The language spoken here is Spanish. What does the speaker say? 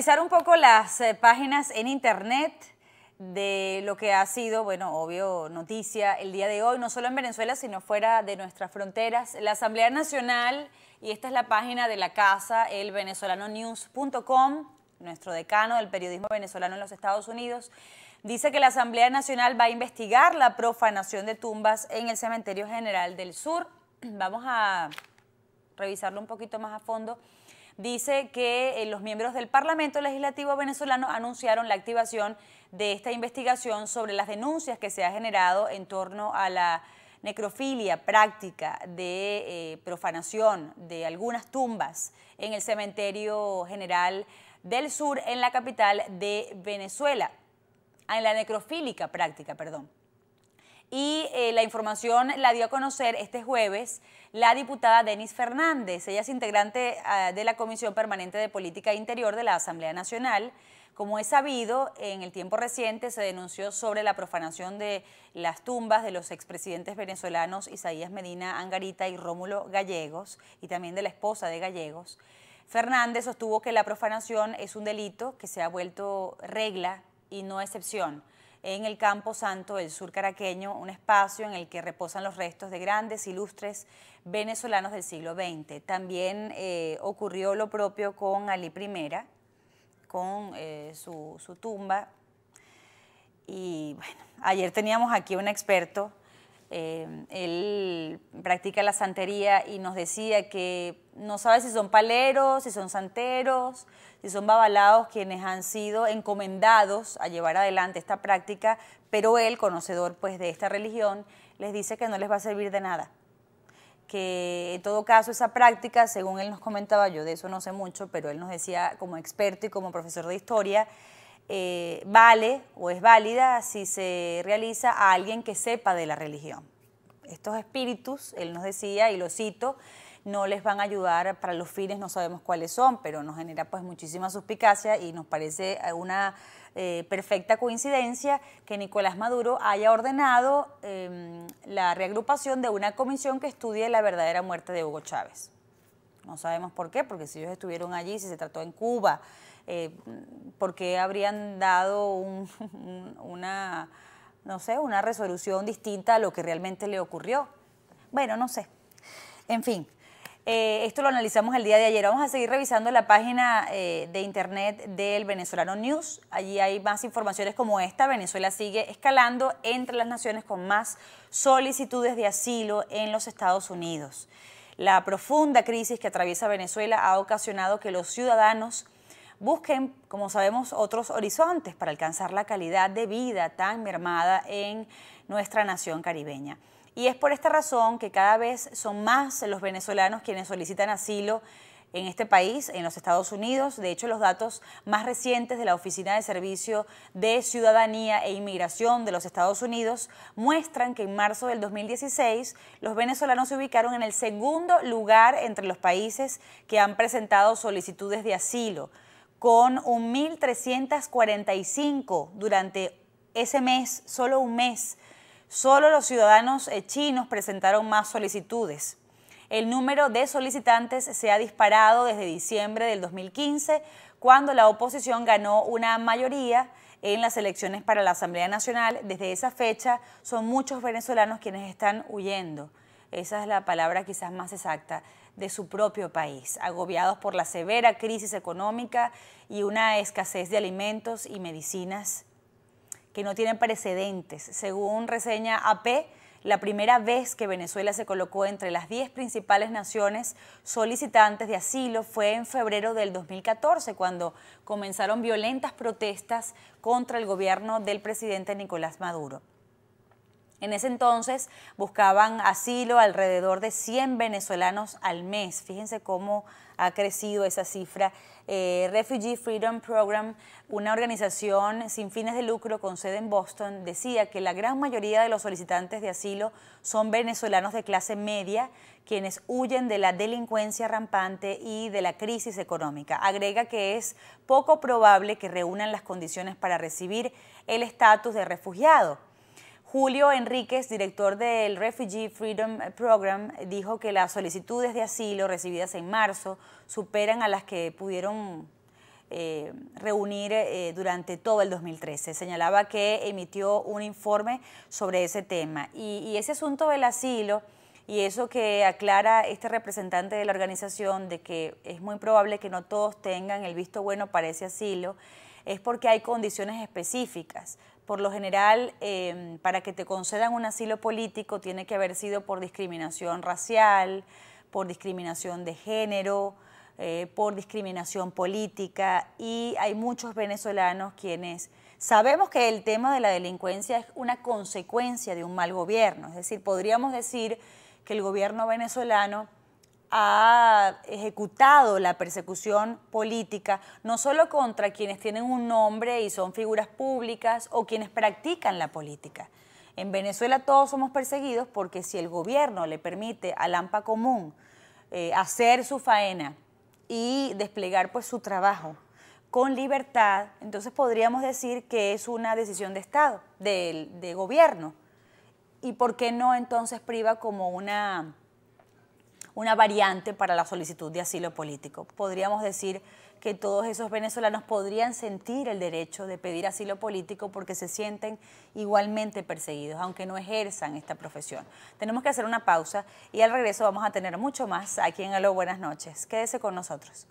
revisar un poco las eh, páginas en internet de lo que ha sido, bueno, obvio, noticia el día de hoy, no solo en Venezuela, sino fuera de nuestras fronteras. La Asamblea Nacional, y esta es la página de la casa, el elvenezolanonews.com, nuestro decano del periodismo venezolano en los Estados Unidos, dice que la Asamblea Nacional va a investigar la profanación de tumbas en el Cementerio General del Sur. Vamos a revisarlo un poquito más a fondo dice que eh, los miembros del Parlamento Legislativo venezolano anunciaron la activación de esta investigación sobre las denuncias que se ha generado en torno a la necrofilia práctica de eh, profanación de algunas tumbas en el cementerio general del sur en la capital de Venezuela, ah, en la necrofílica práctica, perdón y eh, la información la dio a conocer este jueves la diputada Denis Fernández. Ella es integrante ah, de la Comisión Permanente de Política Interior de la Asamblea Nacional. Como es sabido, en el tiempo reciente se denunció sobre la profanación de las tumbas de los expresidentes venezolanos Isaías Medina Angarita y Rómulo Gallegos, y también de la esposa de Gallegos. Fernández sostuvo que la profanación es un delito que se ha vuelto regla y no excepción en el Campo Santo del Sur Caraqueño, un espacio en el que reposan los restos de grandes, ilustres venezolanos del siglo XX. También eh, ocurrió lo propio con Ali I, con eh, su, su tumba. Y bueno, ayer teníamos aquí un experto Em, él practica la santería y nos decía que no sabe si son paleros, si son santeros, si son babalaos quienes han sido encomendados a llevar adelante esta práctica, pero él, conocedor pues de esta religión, les dice que no les va a servir de nada que en todo caso esa práctica, según él nos comentaba, yo de eso no sé mucho, pero él nos decía como experto y como profesor de historia, eh, vale o es válida si se realiza a alguien que sepa de la religión. Estos espíritus, él nos decía, y lo cito, no les van a ayudar para los fines, no sabemos cuáles son, pero nos genera pues muchísima suspicacia y nos parece eh, una eh, perfecta coincidencia que Nicolás Maduro haya ordenado em, la reagrupación de una comisión que estudie la verdadera muerte de Hugo Chávez. No sabemos por qué, porque si ellos estuvieron allí, si se trató en Cuba, eh, porque habrían dado una, no sé, una resolución distinta a lo que realmente le ocurrió. Bueno, no sé. En fin, eh, esto lo analizamos el día de ayer. Vamos a seguir revisando la página eh, de internet del Venezolano News. Allí hay más informaciones como esta. Venezuela sigue escalando entre las naciones con más solicitudes de asilo en los Estados Unidos. La profunda crisis que atraviesa Venezuela ha ocasionado que los ciudadanos busquen, como sabemos, otros horizontes para alcanzar la calidad de vida tan mermada en nuestra nación caribeña. Y es por esta razón que cada vez son más los venezolanos quienes solicitan asilo en este país, en los Estados Unidos. De hecho, los datos más recientes de la Oficina de Servicio de Ciudadanía e Inmigración de los Estados Unidos muestran que en marzo del 2016 los venezolanos se ubicaron en el segundo lugar entre los países que han presentado solicitudes de asilo con 1.345 durante ese mes, solo un mes. Solo los ciudadanos eh, chinos presentaron más solicitudes. El número de solicitantes se ha disparado desde diciembre del 2015, cuando la oposición ganó una mayoría en las elecciones para la Asamblea Nacional. Desde esa fecha son muchos venezolanos quienes están huyendo esa es la palabra quizás más exacta, de su propio país, agobiados por la severa crisis económica y una escasez de alimentos y medicinas que no tienen precedentes. Según reseña AP, la primera vez que Venezuela se colocó entre las 10 principales naciones solicitantes de asilo fue en febrero del 2014, cuando comenzaron violentas protestas contra el gobierno del presidente Nicolás Maduro. En ese entonces buscaban asilo alrededor de 100 venezolanos al mes. Fíjense cómo ha crecido esa cifra. Eh, Refugee Freedom Program, una organización sin fines de lucro con sede en Boston, decía que la gran mayoría de los solicitantes de asilo son venezolanos de clase media quienes huyen de la delincuencia rampante y de la crisis económica. Agrega que es poco probable que reúnan las condiciones para recibir el estatus de refugiado Julio Enríquez, director del Refugee Freedom Program, dijo que las solicitudes de asilo recibidas en marzo superan a las que pudieron eh, reunir eh, durante todo el 2013. Señalaba que emitió un informe sobre ese tema. Y, y, ese asunto del asilo y eso que aclara este representante de la organización de que es muy probable que no todos tengan el visto bueno para ese asilo, es porque hay condiciones específicas por lo general, em, para que te concedan un asilo político tiene que haber sido por discriminación racial, por discriminación de género, eh, por discriminación política y hay muchos venezolanos quienes sabemos que el tema de la delincuencia es una consecuencia de un mal gobierno, es decir, podríamos decir que el gobierno venezolano ha ejecutado la persecución política, no solo contra quienes tienen un nombre y son figuras públicas o quienes practican la política. En Venezuela todos somos perseguidos porque si el gobierno le permite al AMPA común eh, hacer su faena y desplegar pues, su trabajo con libertad, entonces podríamos decir que es una decisión de Estado, de gobierno. ¿Y por qué no entonces priva como una una variante para la solicitud de asilo político. Podríamos decir que todos esos venezolanos podrían sentir el derecho de pedir asilo político porque se sienten igualmente perseguidos, aunque no ejerzan esta profesión. Tenemos que hacer una pausa y al regreso vamos a tener mucho más aquí en Aló Buenas noches. Quédese con nosotros.